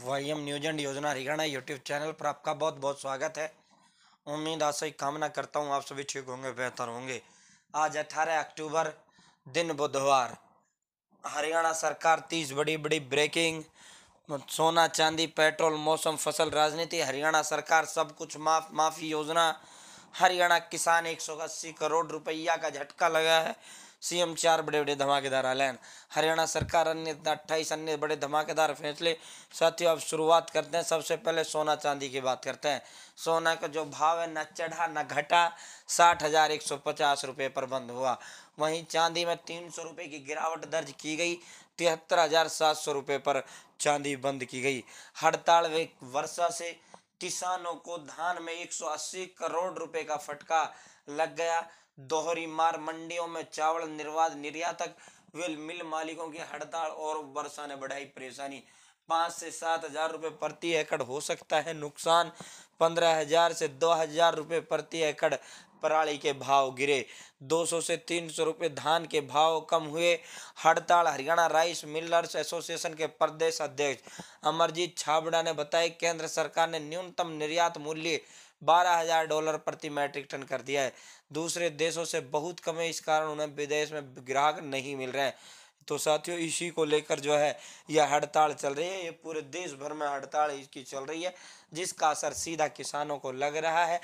Y news and योजना Haryana YouTube channel पर आपका बहुत बहुत स्वागत है उम्मीद आशा ही कामना करता हूँ आप सभी ठीक होंगे बेहतर होंगे आज अठारह अक्टूबर दिन बुधवार हरियाणा सरकार तीस बड़ी बड़ी ब्रेकिंग सोना चांदी पेट्रोल मौसम फसल राजनीति हरियाणा सरकार सब कुछ माफ माफ़ी योजना हरियाणा किसान एक करोड़ रुपया का झटका लगा है सीएम चार बड़े बड़े धमाकेदार ऐलान हरियाणा सरकार अन्य अट्ठाईस अन्य बड़े धमाकेदार फैसले साथियों अब शुरुआत करते हैं सबसे पहले सोना चांदी की बात करते हैं सोना का जो भाव है न चढ़ा न घटा साठ हजार एक सौ पचास रुपये पर बंद हुआ वहीं चांदी में तीन सौ रुपये की गिरावट दर्ज की गई तिहत्तर हजार सात सौ रुपये पर चांदी बंद की गई हड़ताल वर्षा से किसानों को धान में 180 करोड़ रुपए का फटका लग गया दोहरी मार मंडियों में चावल निर्वाध निर्यातक विल मिल मालिकों की हड़ताल और वर्षा ने बढ़ाई परेशानी पाँच से सात हजार रुपये प्रति एकड़ हो सकता है नुकसान पंद्रह हजार से दो हजार रुपये प्रति एकड़ पराली के भाव गिरे 200 से 300 रुपए धान के भाव कम हुए हड़ताल हरियाणा राइस मिलर्स एसोसिएशन के प्रदेश अध्यक्ष अमरजीत छाबड़ा ने बताया केंद्र सरकार ने न्यूनतम निर्यात मूल्य बारह हजार डॉलर प्रति मैट्रिक टन कर दिया है दूसरे देशों से बहुत कम है इस कारण उन्हें विदेश में ग्राहक नहीं मिल रहे हैं तो साथियों इसी को लेकर जो है यह हड़ताल चल रही है ये पूरे देश भर में हड़ताल इसकी चल रही है जिसका असर सीधा किसानों को लग रहा है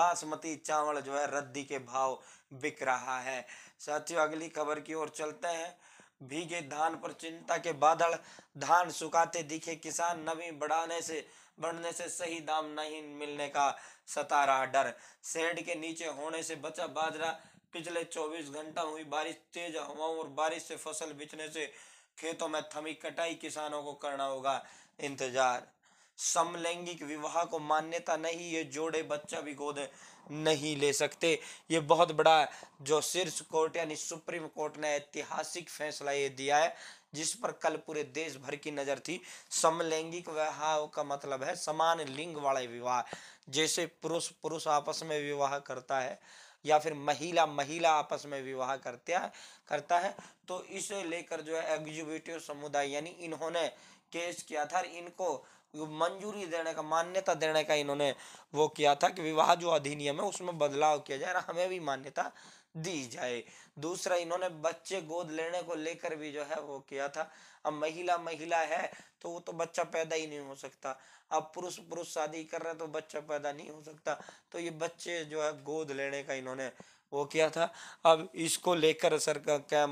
बासमती चावल जो है रद्दी के भाव बिक रहा है साथियों अगली खबर की ओर चलते हैं भीगे धान पर चिंता के बादल धान सुखाते दिखे किसान नमी बढ़ाने से बढ़ने से सही दाम नहीं मिलने का सतारा डर शेड के नीचे होने से बचा बाजरा पिछले 24 घंटा हुई बारिश तेज हवाओं और बारिश से फसल बिचने से खेतों में थमी कटाई किसानों को करना होगा इंतजार समलैंगिक विवाह को मान्यता नहीं ये जोड़े बच्चा भी गोद नहीं ले सकते ये बहुत बड़ा जो शीर्ष कोर्ट यानी सुप्रीम कोर्ट ने ऐतिहासिक फैसला ये दिया है जिस पर कल पूरे देश भर की नज़र थी समलैंगिक विवाह का मतलब है समान लिंग वाले विवाह जैसे पुरुष पुरुष आपस में विवाह करता है या फिर महिला महिला आपस में विवाह करते है, करता है तो इसे लेकर जो है एग्जीक्यूटिव समुदाय यानी इन्होंने केस किया था इनको मंजूरी देने का मान्यता देने का इन्होंने वो किया था कि विवाह जो अधिनियम है उसमें बदलाव किया जाए और हमें भी मान्यता दी जाए दूसरा इन्होंने बच्चे गोद लेने को लेकर भी जो है वो किया था अब महिला महिला है तो वो तो बच्चा पैदा ही नहीं हो सकता अब पुरुष पुरुष शादी कर रहे हैं तो बच्चा पैदा नहीं हो सकता तो ये बच्चे जो है गोद लेने का इन्होंने वो किया था अब इसको लेकर सर का क्या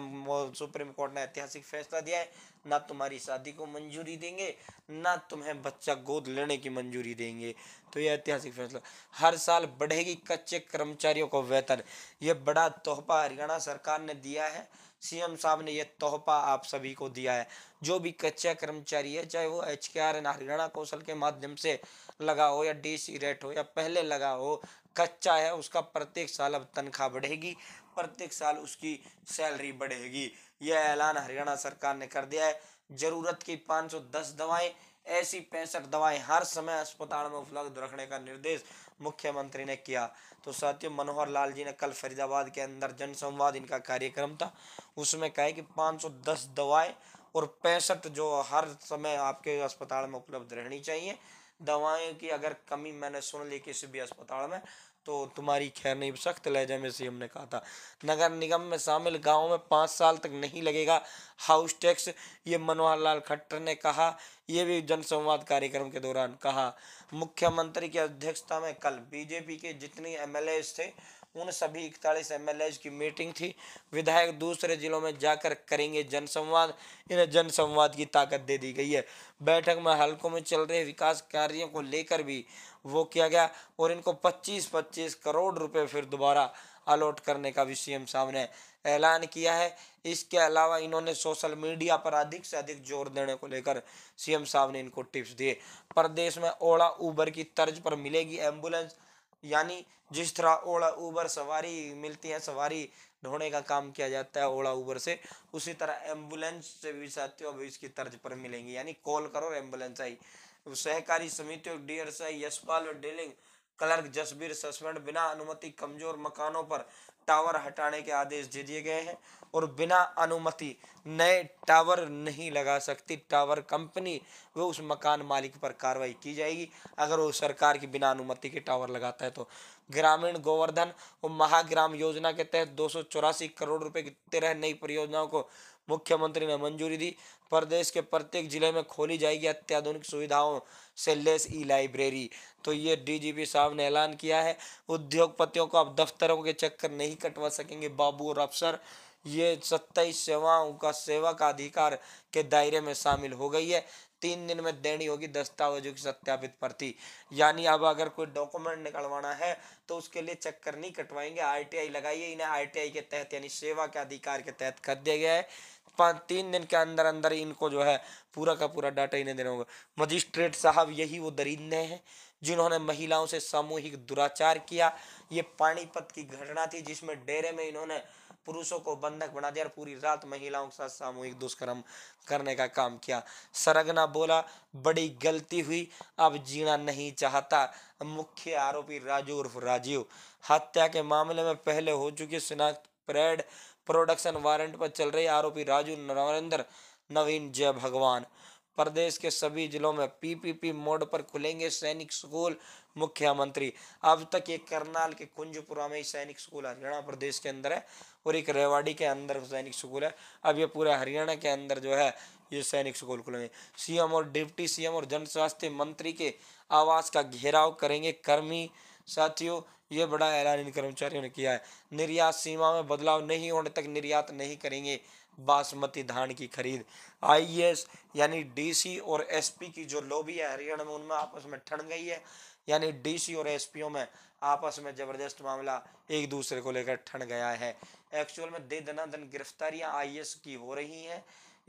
सुप्रीम कोर्ट ने ऐतिहासिक फैसला दिया है ना तुम्हारी शादी को मंजूरी देंगे ना तुम्हें बच्चा गोद लेने की मंजूरी देंगे तो यह ऐतिहासिक फैसला हर साल बढ़ेगी कच्चे कर्मचारियों को वेतन ये बड़ा तोहफा हरियाणा सरकार ने दिया है सीएम साहब ने यह तोहफा आप सभी को दिया है जो भी कच्चा कर्मचारी है चाहे वो एच के आर हरियाणा कौशल के माध्यम से लगा हो या डी सी रेट हो या पहले लगा हो कच्चा है उसका प्रत्येक साल अब तनख्वाह बढ़ेगी प्रत्येक साल उसकी सैलरी बढ़ेगी यह ऐलान हरियाणा सरकार ने कर दिया है जरूरत की 510 दवाएं ऐसी पैंसठ दवाएं हर समय अस्पताल में उपलब्ध रखने का निर्देश मुख्यमंत्री ने किया तो साथियों मनोहर लाल जी ने कल फरीदाबाद के अंदर जनसंवाद इनका कार्यक्रम था उसमें कहे कि 510 दवाएं और पैंसठ जो हर समय आपके अस्पताल में उपलब्ध रहनी चाहिए दवाएं की अगर कमी मैंने सुन ली किसी भी अस्पताल में तो तुम्हारी खैर नहीं सख्त लहजे में सी हमने कहा था नगर निगम में शामिल गाँव में पाँच साल तक नहीं लगेगा हाउस टैक्स ये मनोहर लाल खट्टर ने कहा ये भी जनसंवाद कार्यक्रम के दौरान कहा मुख्यमंत्री की अध्यक्षता में कल बीजेपी के जितने एम थे उन सभी इकतालीस एम की मीटिंग थी विधायक दूसरे जिलों में जाकर करेंगे जनसंवाद इन्हें जनसंवाद की ताकत दे दी गई है बैठक में हल्कों में चल रहे विकास कार्यों को लेकर भी वो किया गया और इनको 25-25 करोड़ रुपए फिर दोबारा अलॉट करने का भी सीएम सामने ऐलान किया है इसके अलावा इन्होंने सोशल मीडिया पर अधिक से अधिक जोर देने को लेकर सीएम साहब ने इनको टिप्स दिए प्रदेश में ओला उबर की तर्ज पर मिलेगी एम्बुलेंस यानी जिस तरह ओला ऊबर सवारी मिलती है सवारी ढोने का काम किया जाता है ओला ऊबर से उसी तरह एम्बुलेंस से भी साथियों अभी इसकी तर्ज पर मिलेंगी यानी कॉल करो एम्बुलेंस आई सहकारी समितियों डी एस आई यशपाल और डीलिंग क्लर्क जसबीर सस्पेंड बिना अनुमति कमजोर मकानों पर टावर हटाने के आदेश दे दिए गए हैं और बिना अनुमति नए टावर नहीं लगा सकती टावर कंपनी वो उस मकान मालिक पर कार्रवाई की जाएगी अगर वो सरकार की बिना अनुमति के टावर लगाता है तो ग्रामीण गोवर्धन और महाग्राम योजना के तहत दो करोड़ रुपए की तेरह नई परियोजनाओं को मुख्यमंत्री ने मंजूरी दी प्रदेश के प्रत्येक जिले में खोली जाएगी अत्याधुनिक सुविधाओं से लेस ई लाइब्रेरी तो ये डीजीपी साहब ने ऐलान किया है उद्योगपतियों को अब दफ्तरों के चक्कर नहीं कटवा सकेंगे बाबू और अफसर ये सत्ताईस सेवाओं का सेवा का अधिकार के दायरे में शामिल हो गई है तीन दिन में देनी होगी दस्तावेजों की सत्यापित प्रति यानी अब अगर कोई डॉक्यूमेंट निकलवाना है तो उसके लिए चक्कर नहीं कटवाएंगे आईटीआई लगाइए इन्हें आईटीआई के तहत यानी सेवा के अधिकार के तहत कर दिया गया है पाँच तीन दिन के अंदर अंदर इनको जो है पूरा का पूरा डाटा इन्हें देना होगा मजिस्ट्रेट साहब यही वो दरिंदे हैं जिन्होंने महिलाओं से सामूहिक दुराचार किया ये पानीपत की घटना थी जिसमें डेरे में इन्होंने पुरुषों को बंधक बना दिया और पूरी रात महिलाओं के साथ सामूहिक दुष्कर्म करने का काम किया सरगना बोला बड़ी गलती हुई अब जीना नहीं चाहता मुख्य आरोपी राजू उर्फ राजीव हत्या के मामले में पहले हो चुकी शिनाख्त परेड प्रोडक्शन वारंट पर चल रही आरोपी राजू नरेंद्र नवीन जय भगवान प्रदेश के सभी जिलों में पीपीपी मोड पर खुलेंगे सैनिक स्कूल मुख्यमंत्री अब तक ये करनाल के कुंजपुरा में ही सैनिक स्कूल हरियाणा प्रदेश के अंदर है और एक रेवाड़ी के अंदर सैनिक स्कूल है अब ये पूरे हरियाणा के अंदर जो है ये सैनिक स्कूल खुलेंगे सीएम और डिप्टी सीएम और जन स्वास्थ्य मंत्री के आवास का घेराव करेंगे कर्मी साथियों ये बड़ा ऐलान इन कर्मचारियों ने किया है निर्यात सीमा में बदलाव नहीं होने तक निर्यात नहीं करेंगे बासमती धान की खरीद आईएएस यानी डीसी और एसपी की जो लोबी है हरियाणा में उनमें आपस में ठंड गई है यानी डीसी और एसपीओ में आपस में जबरदस्त मामला एक दूसरे को लेकर ठंड गया है एक्चुअल में दे दनादन गिरफ्तारियां आईएएस की हो रही हैं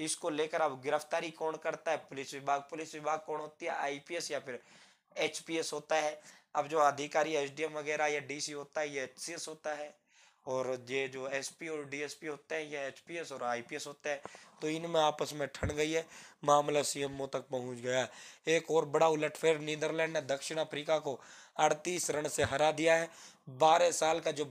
इसको लेकर अब गिरफ्तारी कौन करता है पुलिस विभाग पुलिस विभाग कौन होती है आईपीएस या फिर एच होता है अब जो अधिकारी एस वगैरह या डी होता है ये एच होता है और ये जो एस और डी होते हैं ये एच और आई होते हैं तो इनमें आपस में ठंड गई है मामला सीएमओ तक पहुंच गया एक और बड़ा उलटफेर नीदरलैंड ने दक्षिण अफ्रीका को 38 रन से हरा दिया है 12 साल का जो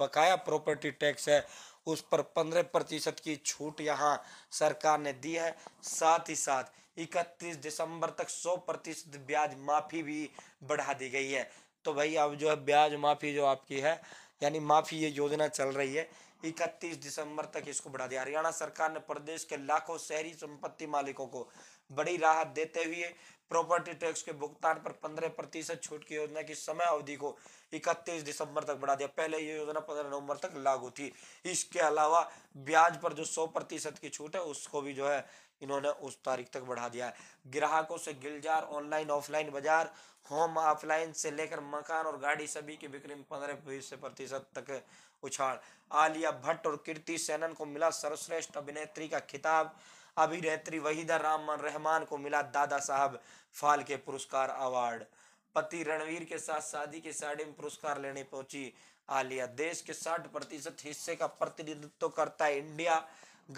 बकाया प्रॉपर्टी टैक्स है उस पर 15 प्रतिशत की छूट यहाँ सरकार ने दी है साथ ही साथ इकतीस दिसंबर तक सौ प्रतिशत ब्याज माफ़ी भी बढ़ा दी गई है तो भाई अब जो है ब्याज माफ़ी जो आपकी है यानी माफ़ी ये योजना चल रही है इकतीस दिसंबर तक इसको बढ़ा दिया हरियाणा सरकार ने प्रदेश के लाखों शहरी संपत्ति मालिकों को बड़ी राहत देते हुए प्रॉपर्टी टैक्स के भुगतान पर पंद्रह प्रतिशत छूट की योजना की समय अवधि को इकतीस दिसंबर तक बढ़ा दिया पहले ये योजना पंद्रह नवंबर तक लागू थी इसके अलावा ब्याज पर जो सौ प्रतिशत की छूट है उसको भी जो है इन्होंने उस तारीख तक बढ़ा दिया है ग्राहकों से गिलजार ऑनलाइन ऑफलाइन बाजार होम ऑफलाइन से लेकर मकान और गाड़ी सभी की बिक्री में पंद्रह प्रतिशत तक उछाड़ आलिया भट्ट और कीर्ति सेनन को मिला सर्वश्रेष्ठ अभिनेत्री का खिताब अभिनेत्री वहीदा राम रहमान को मिला दादा साहब फालके पुरस्कार अवार्ड पति रणवीर के साथ शादी के साड़ी में पुरस्कार लेने पहुंची आलिया देश के 60 प्रतिशत हिस्से का प्रतिनिधित्व करता है इंडिया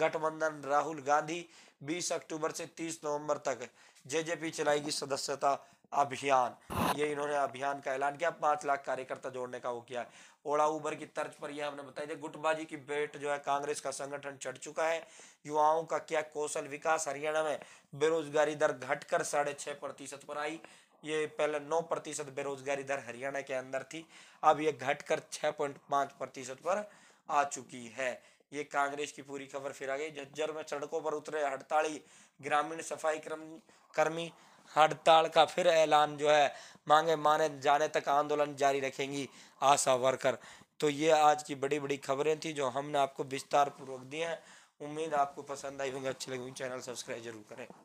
गठबंधन राहुल गांधी 20 अक्टूबर से 30 नवंबर तक जेजेपी चलाएगी सदस्यता अभियान ये इन्होंने अभियान का ऐलान किया पांच लाख कार्यकर्ता जोड़ने का वो किया है ओला उबर की तर्ज पर यह हमने बताया था गुटबाजी की बेट जो है कांग्रेस का संगठन चढ़ चुका है युवाओं का क्या कौशल विकास हरियाणा में बेरोजगारी दर घटकर साढ़े छः प्रतिशत पर आई ये पहले नौ प्रतिशत बेरोजगारी दर हरियाणा के अंदर थी अब ये घटकर छः पॉइंट पाँच प्रतिशत पर आ चुकी है ये कांग्रेस की पूरी खबर फिर आ गई झज्जर में सड़कों पर उतरे हड़ताली ग्रामीण सफाई कर्मी हड़ताल का फिर ऐलान जो है मांगे माने जाने तक आंदोलन जारी रखेंगी आशा वर्कर तो ये आज की बड़ी बड़ी खबरें थी जो हमने आपको विस्तार पूर्वक दी हैं उम्मीद आपको पसंद आई होंगी अच्छी लगी चैनल सब्सक्राइब जरूर करें